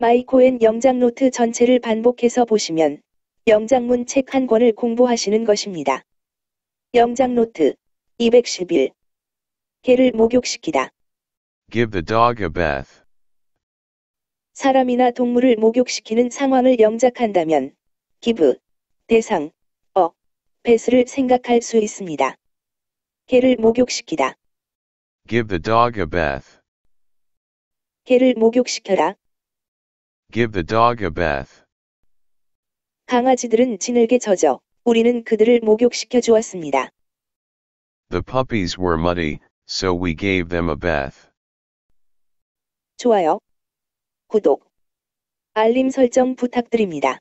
마이코엔 영장 노트 전체를 반복해서 보시면 영장문 책 한 권을 공부하시는 것입니다. 영장 노트 211 개를 목욕시키다. Give the dog a bath. 사람이나 동물을 목욕시키는 상황을 영작한다면 give 대상 어 배스를 생각할 수 있습니다. 개를 목욕시키다. Give the dog a bath. 개를 목욕시켜라. Give the dog a bath. 강아지들은 진흙에 젖어 우리는 그들을 목욕시켜 주었습니다. The puppies were muddy, so we gave them a bath. 좋아요. 구독. 알림 설정 부탁드립니다.